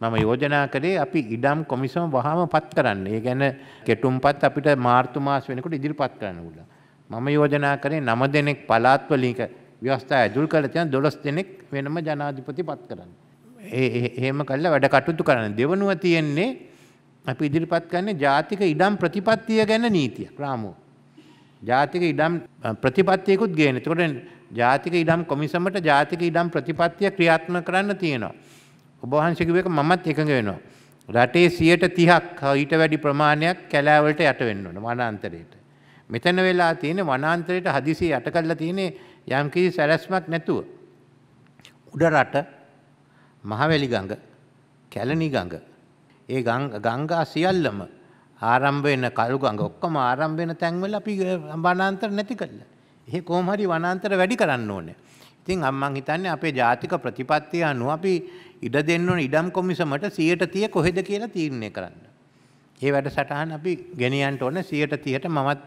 මම යෝජනා කරේ අපි ඉඩම් කොමිසම වහම පත් කරන්න. ඒ ගැන කෙටුම්පත් අපිට මාර්තු මාස වෙනකොට ඉදිරිපත් කරන්න උලා. මම යෝජනා කරේ නම දෙනෙක් පලාත්වලික ව්‍යවස්ථා ඇදුල් කරලා තියෙන 12 දෙනෙක් වෙනම ජනාධිපති පත් කරන්න. ඒ එහෙම කළා වැඩ කටයුතු කරන්න. දෙවනුව තියෙන්නේ අපි ඉදිරිපත් කරන්නේ ජාතික ඉඩම් ප්‍රතිපත්තිය ගැන නීතියක් රාමෝ. ජාතික ඉඩම් ප්‍රතිපත්තියකුත් ගේන. එතකොට ජාතික ඉඩම් කොමිසමට ජාතික ඉඩම් ප්‍රතිපත්තිය ක්‍රියාත්මක කරන්න තියෙනවා. ඔබ වහන්සේ කිව්ව එක මමත් එකඟ වෙනවා. රටේ 130ක් ඊට වැඩි ප්‍රමාණයක් කැලෑවලට යට වෙන්න ඕන වනාන්තරයට. මෙතන වෙලා තියෙන වනාන්තරයට හදිසි යට කරලා තියෙන්නේ යම්කිසි සැලැස්මක් නැතුව. උඩ රට මහවැලි ගඟ කැලණි ගඟ ඒ ගංගා සියල්ලම ආරම්භ වෙන කළු ගඟ ඔක්කොම ආරම්භ වෙන තැන්වල අපි වනාන්තර නැති කළා. එහෙ කොහොම හරි වනාන්තර වැඩි කරන්න ඕනේ. ඉතින් අම්මන් හිතන්නේ අපේ ජාතික ප්‍රතිපත්තිය අනුව අපි ඉඩ දෙන්න ඕන ඉඩම් කොමිසමට 130 කොහෙද කියලා තීරණය කරන්න. මේ වැඩසටහන අපි ගෙනියන්න ඕනේ 130ට මමත්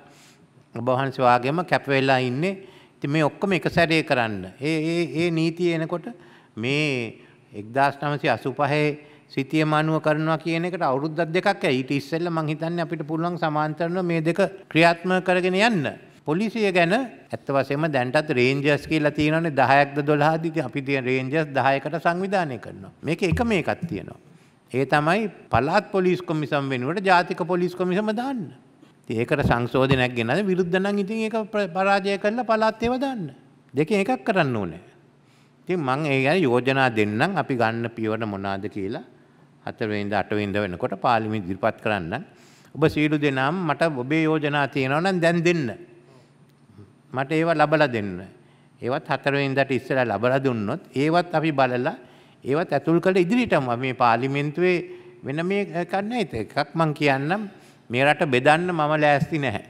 ඔබ වහන්සේ වාගේම කැප වෙලා ඉන්නේ. ඉතින් මේ ඔක්කොම එක සැරේ කරන්න. ඒ ඒ ඒ නීතිය එනකොට මේ 1985 සිතියම අනුව කරනවා කියන එකට අවුරුද්දක් දෙකක් ඇයි. ඊට ඉස්සෙල්ලා මං හිතන්නේ අපිට පුළුවන් සමාන්තරව මේ දෙක ක්‍රියාත්මක කරගෙන යන්න. පොලිසිය ගැන ඇත්ත වශයෙන්ම දැන්ටත් රේන්ජර්ස් කියලා තියෙනවනේ 10ක්ද 12ක්ද අපි තියෙන රේන්ජර්ස් 10කට සංවිධානය කරනවා. මේක එක මේකක් තියෙනවා. ඒ තමයි පළාත් පොලිස් කොමිසම් වෙනුවට ජාතික පොලිස් කොමිසම දාන්න. ඉතින් ඒකට සංශෝධනයක් ගෙනද විරුද්ධ නම් ඉතින් ඒක පරාජය කරලා පළාත් ඒවා දාන්න. දෙකෙන් එකක් කරන්න ඕනේ. ඉතින් මම ඒ ගැන යෝජනා දෙන්නම් අපි ගන්න පියවර මොනවාද කියලා හතරවෙනිද අටවෙනිද වෙනකොට පාර්ලිමේන්තු ඉදිරිපත් කරන්න. ඔබ සීලු දෙනාම මට ඔබේ යෝජනා තියෙනවා නම් දැන් දෙන්න. මට ඒවා ලබලා දෙන්න. ඒවත් හතරවෙනි දට ඉස්සලා ලබලා දුන්නොත් ඒවත් අපි බලලා ඒවත් ඇතුල් කළ ඉදිරියටම මේ පාර්ලිමේන්තුවේ වෙන මේ කන්නේ එකක් මං කියන්නම් මේ රට බෙදන්න මම ලෑස්ති නැහැ.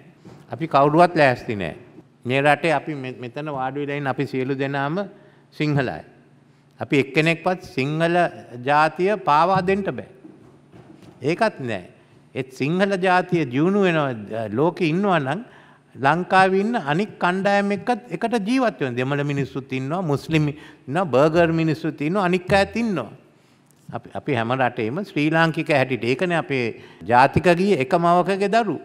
අපි කවුරුවත් ලෑස්ති නැහැ. මේ රටේ අපි මෙතන වාඩි වෙලා ඉන්න අපි සියලු දෙනාම සිංහලයි. අපි එක්කෙනෙක්වත් සිංහල ජාතිය පාවා දෙන්න බෑ. ඒකත් නැහැ. ඒත් සිංහල ජාතිය දියුණු වෙන ලෝකෙ ඉන්නවා නම් ලංකාවන්න අනික් කණ්ඩෑම එකත් එකට ජීවත්වය දෙමළ මිනිස්සුත් ඉන්නවා මුස්ලිමි න බර්ගර් මිනිස්සුත් ඉන්න අනික් ඇතින්නවා. අපි හැම රටේම ශ්‍රී ලාංකික හැටිට ඒකන අපේ ජාතිකගිය එක මවකගේ දරු.